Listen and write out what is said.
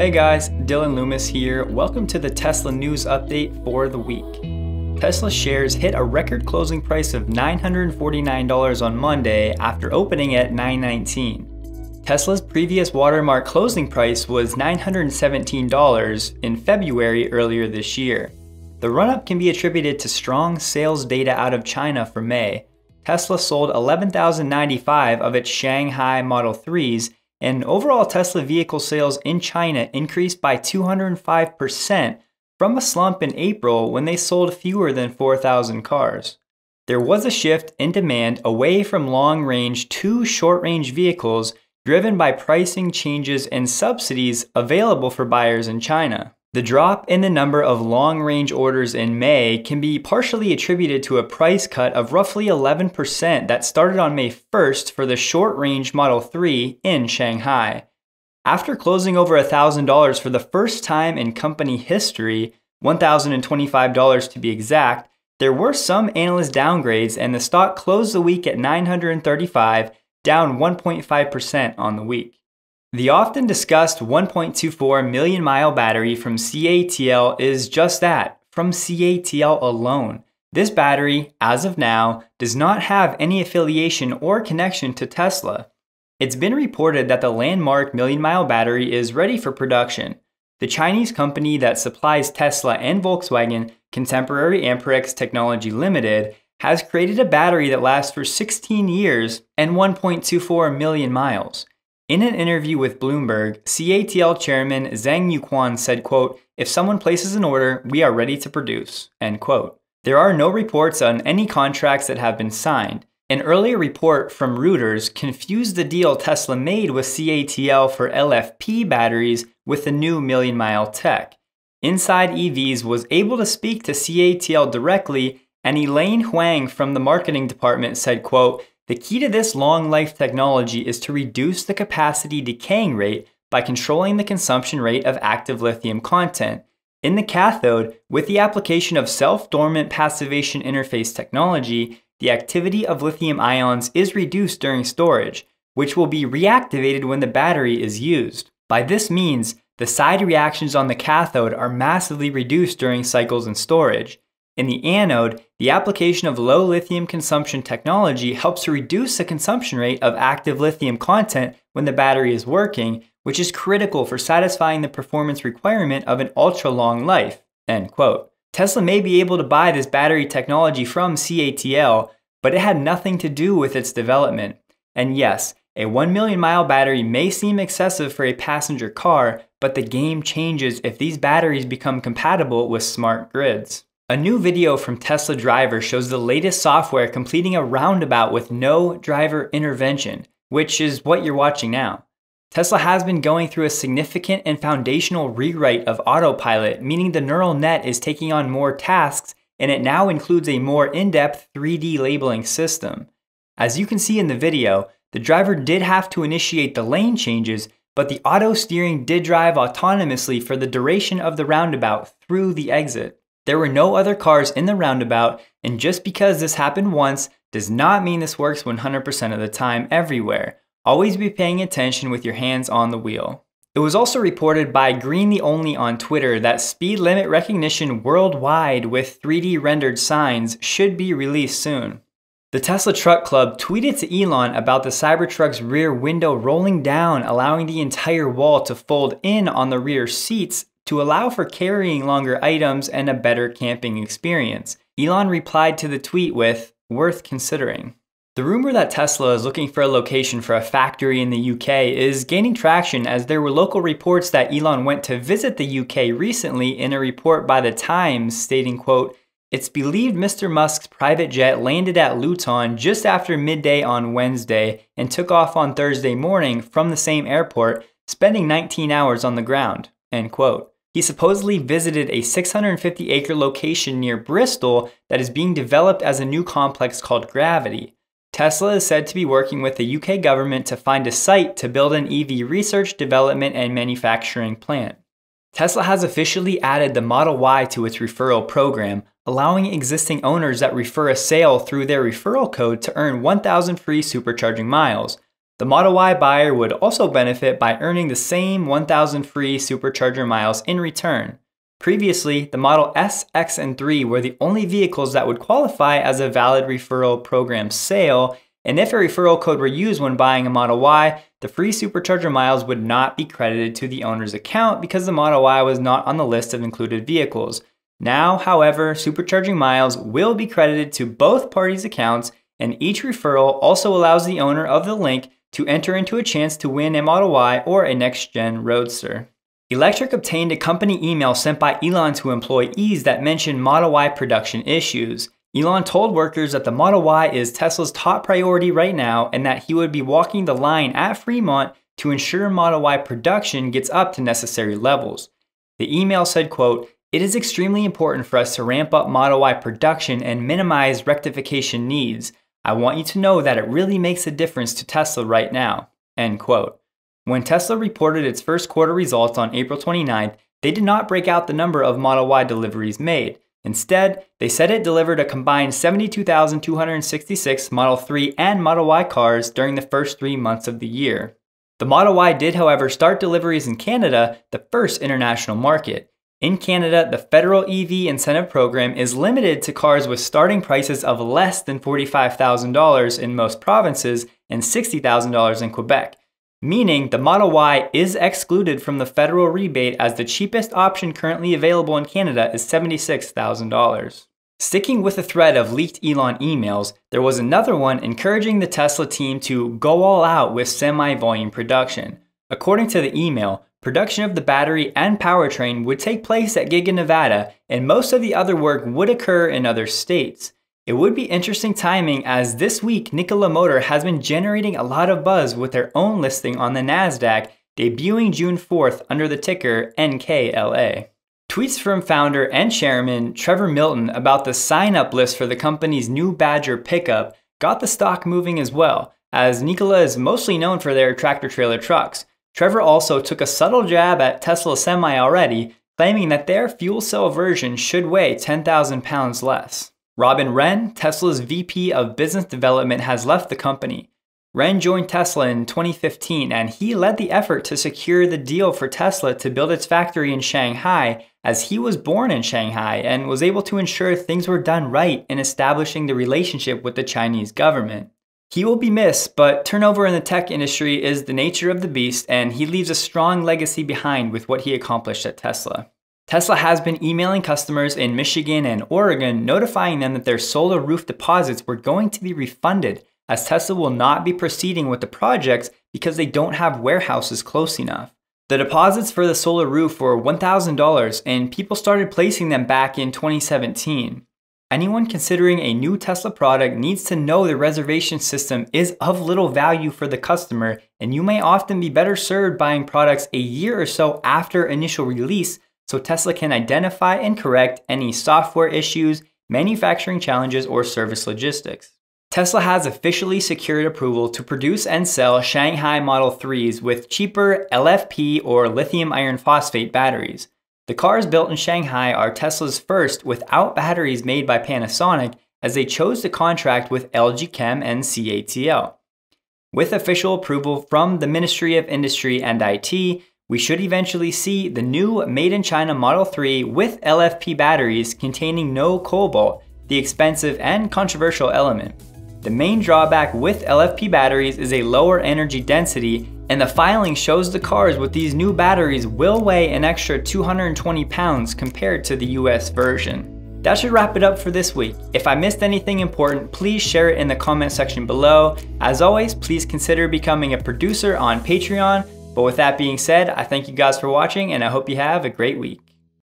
Hey guys, Dylan Loomis here. Welcome to the Tesla news update for the week. Tesla shares hit a record closing price of $949 on Monday after opening at 919. dollars Tesla's previous watermark closing price was $917 in February earlier this year. The run-up can be attributed to strong sales data out of China for May. Tesla sold 11,095 of its Shanghai Model 3s and overall, Tesla vehicle sales in China increased by 205% from a slump in April when they sold fewer than 4,000 cars. There was a shift in demand away from long range to short range vehicles driven by pricing changes and subsidies available for buyers in China. The drop in the number of long range orders in May can be partially attributed to a price cut of roughly 11% that started on May 1st for the short range Model 3 in Shanghai. After closing over $1,000 for the first time in company history, $1,025 to be exact, there were some analyst downgrades and the stock closed the week at 935, down 1.5% on the week. The often discussed 1.24 million mile battery from CATL is just that, from CATL alone. This battery, as of now, does not have any affiliation or connection to Tesla. It's been reported that the landmark million mile battery is ready for production. The Chinese company that supplies Tesla and Volkswagen, Contemporary Amperex Technology Limited, has created a battery that lasts for 16 years and 1.24 million miles. In an interview with Bloomberg, CATL chairman Zhang Yuquan said, quote, if someone places an order, we are ready to produce, end quote. There are no reports on any contracts that have been signed. An earlier report from Reuters confused the deal Tesla made with CATL for LFP batteries with the new million mile tech. Inside EVs was able to speak to CATL directly, and Elaine Huang from the marketing department said, quote, the key to this long life technology is to reduce the capacity decaying rate by controlling the consumption rate of active lithium content. In the cathode, with the application of self-dormant passivation interface technology, the activity of lithium ions is reduced during storage, which will be reactivated when the battery is used. By this means, the side reactions on the cathode are massively reduced during cycles in storage. In the anode, the application of low lithium consumption technology helps reduce the consumption rate of active lithium content when the battery is working, which is critical for satisfying the performance requirement of an ultra-long life." End quote. Tesla may be able to buy this battery technology from CATL, but it had nothing to do with its development. And yes, a 1 million mile battery may seem excessive for a passenger car, but the game changes if these batteries become compatible with smart grids. A new video from Tesla Driver shows the latest software completing a roundabout with no driver intervention, which is what you're watching now. Tesla has been going through a significant and foundational rewrite of autopilot, meaning the neural net is taking on more tasks and it now includes a more in-depth 3D labeling system. As you can see in the video, the driver did have to initiate the lane changes, but the auto steering did drive autonomously for the duration of the roundabout through the exit. There were no other cars in the roundabout, and just because this happened once does not mean this works 100% of the time everywhere. Always be paying attention with your hands on the wheel. It was also reported by Green the Only on Twitter that speed limit recognition worldwide with 3D rendered signs should be released soon. The Tesla Truck Club tweeted to Elon about the Cybertruck's rear window rolling down, allowing the entire wall to fold in on the rear seats to allow for carrying longer items and a better camping experience. Elon replied to the tweet with, worth considering. The rumor that Tesla is looking for a location for a factory in the UK is gaining traction as there were local reports that Elon went to visit the UK recently in a report by The Times stating, quote, it's believed Mr. Musk's private jet landed at Luton just after midday on Wednesday and took off on Thursday morning from the same airport, spending 19 hours on the ground. End quote. He supposedly visited a 650 acre location near Bristol that is being developed as a new complex called Gravity. Tesla is said to be working with the UK government to find a site to build an EV research, development, and manufacturing plant. Tesla has officially added the Model Y to its referral program, allowing existing owners that refer a sale through their referral code to earn 1,000 free supercharging miles. The Model Y buyer would also benefit by earning the same 1,000 free supercharger miles in return. Previously, the Model S, X, and 3 were the only vehicles that would qualify as a valid referral program sale, and if a referral code were used when buying a Model Y, the free supercharger miles would not be credited to the owner's account because the Model Y was not on the list of included vehicles. Now, however, supercharging miles will be credited to both parties' accounts, and each referral also allows the owner of the link to enter into a chance to win a Model Y or a next gen Roadster. Electric obtained a company email sent by Elon to employees that mentioned Model Y production issues. Elon told workers that the Model Y is Tesla's top priority right now and that he would be walking the line at Fremont to ensure Model Y production gets up to necessary levels. The email said, quote, it is extremely important for us to ramp up Model Y production and minimize rectification needs. I want you to know that it really makes a difference to Tesla right now. End quote. When Tesla reported its first quarter results on April 29th, they did not break out the number of Model Y deliveries made. Instead, they said it delivered a combined 72,266 Model 3 and Model Y cars during the first three months of the year. The Model Y did, however, start deliveries in Canada, the first international market. In Canada, the federal EV incentive program is limited to cars with starting prices of less than $45,000 in most provinces and $60,000 in Quebec, meaning the Model Y is excluded from the federal rebate as the cheapest option currently available in Canada is $76,000. Sticking with the thread of leaked Elon emails, there was another one encouraging the Tesla team to go all out with semi volume production. According to the email, Production of the battery and powertrain would take place at Giga Nevada, and most of the other work would occur in other states. It would be interesting timing as this week Nikola Motor has been generating a lot of buzz with their own listing on the NASDAQ, debuting June 4th under the ticker NKLA. Tweets from founder and chairman Trevor Milton about the sign up list for the company's new Badger pickup got the stock moving as well, as Nikola is mostly known for their tractor trailer trucks. Trevor also took a subtle jab at Tesla Semi already, claiming that their fuel cell version should weigh 10,000 pounds less. Robin Wren, Tesla's VP of Business Development, has left the company. Wren joined Tesla in 2015 and he led the effort to secure the deal for Tesla to build its factory in Shanghai as he was born in Shanghai and was able to ensure things were done right in establishing the relationship with the Chinese government. He will be missed, but turnover in the tech industry is the nature of the beast, and he leaves a strong legacy behind with what he accomplished at Tesla. Tesla has been emailing customers in Michigan and Oregon, notifying them that their solar roof deposits were going to be refunded, as Tesla will not be proceeding with the projects because they don't have warehouses close enough. The deposits for the solar roof were $1,000, and people started placing them back in 2017. Anyone considering a new Tesla product needs to know the reservation system is of little value for the customer, and you may often be better served buying products a year or so after initial release so Tesla can identify and correct any software issues, manufacturing challenges, or service logistics. Tesla has officially secured approval to produce and sell Shanghai Model 3s with cheaper LFP or lithium iron phosphate batteries. The cars built in Shanghai are Tesla's first without batteries made by Panasonic as they chose to contract with LG Chem and CATL. With official approval from the Ministry of Industry and IT, we should eventually see the new made in China Model 3 with LFP batteries containing no cobalt, the expensive and controversial element. The main drawback with LFP batteries is a lower energy density and the filing shows the cars with these new batteries will weigh an extra 220 pounds compared to the US version. That should wrap it up for this week. If I missed anything important, please share it in the comment section below. As always, please consider becoming a producer on Patreon. But with that being said, I thank you guys for watching and I hope you have a great week.